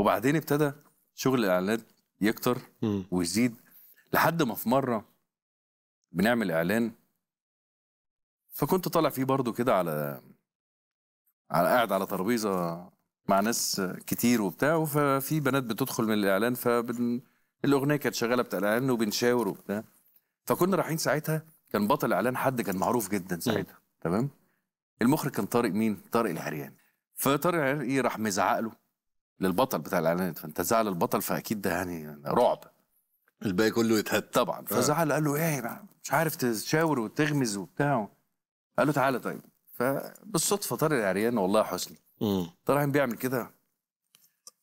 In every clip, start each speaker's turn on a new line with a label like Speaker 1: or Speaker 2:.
Speaker 1: وبعدين ابتدى شغل الاعلانات يكتر ويزيد لحد ما في مره بنعمل اعلان فكنت طالع فيه برضو كده على على قاعد على ترابيزه مع ناس كتير وبتاع ففي بنات بتدخل من الاعلان فبن الاغنيه كانت شغاله بتاع الاعلان وبنشاور وبتاع فكنا رايحين ساعتها كان بطل اعلان حد كان معروف جدا ساعتها تمام المخرج كان طارق مين طارق العريان فطارق العريان ايه راح مزعق له للبطل بتاع الاعلانات فانت زعل البطل فاكيد ده يعني رعب الباقي كله يتهد طبعا آه. فزعل قال له ايه مش عارف تشاور وتغمز وبتاع قال له تعالى طيب فبالصدفه طارق العريان والله حسني طارق بيعمل كده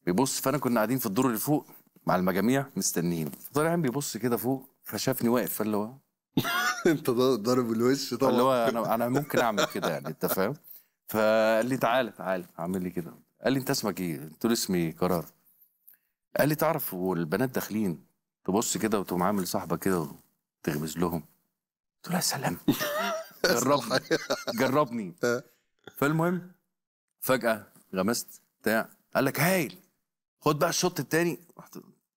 Speaker 1: بيبص فانا كنا قاعدين في الدور اللي فوق مع المجاميع مستنيين فطارق بيبص كده فوق فشافني واقف فاللي هو انت ضارب الوش طبعا اللي هو انا انا ممكن اعمل كده يعني انت فاهم فقال لي تعالى تعالى اعمل لي كده قال لي انت اسمك ايه؟ قلت له اسمي قرار قال لي تعرف والبنات داخلين تبص كده وتقوم عامل صاحبك كده وتغمز لهم قلت له يا سلام جربني جربني آه. فالمهم فجأة غمست بتاع قال لك هايل خد بقى الشوط التاني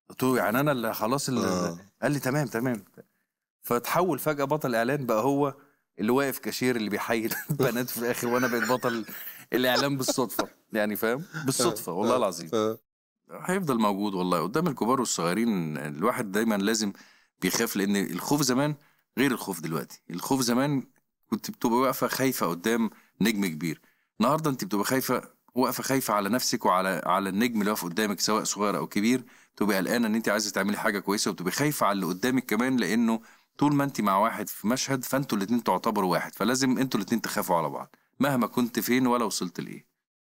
Speaker 1: قلت له يعني انا اللي خلاص اللي آه. قال لي تمام تمام فتحول فجأة بطل اعلان بقى هو اللي واقف كاشير اللي بيحيي البنات في الاخر وانا بقيت بطل الاعلام بالصدفه يعني فاهم بالصدفه والله العظيم اه، اه. هيفضل موجود والله قدام الكبار والصغيرين الواحد دايما لازم بيخاف لان الخوف زمان غير الخوف دلوقتي الخوف زمان كنت بتبقى واقفه خايفه قدام نجم كبير النهارده انت بتبقى خايفه واقفه خايفه على نفسك وعلى على النجم اللي واقف قدامك سواء صغير او كبير تبقى قلقانه ان انت عايزه تعملي حاجه كويسه وتبقى خايفه على اللي قدامك كمان لانه طول ما انت مع واحد في مشهد فانتوا الاتنين تعتبروا واحد فلازم انتوا الاتنين تخافوا على بعض مهما كنت فين ولا وصلت لايه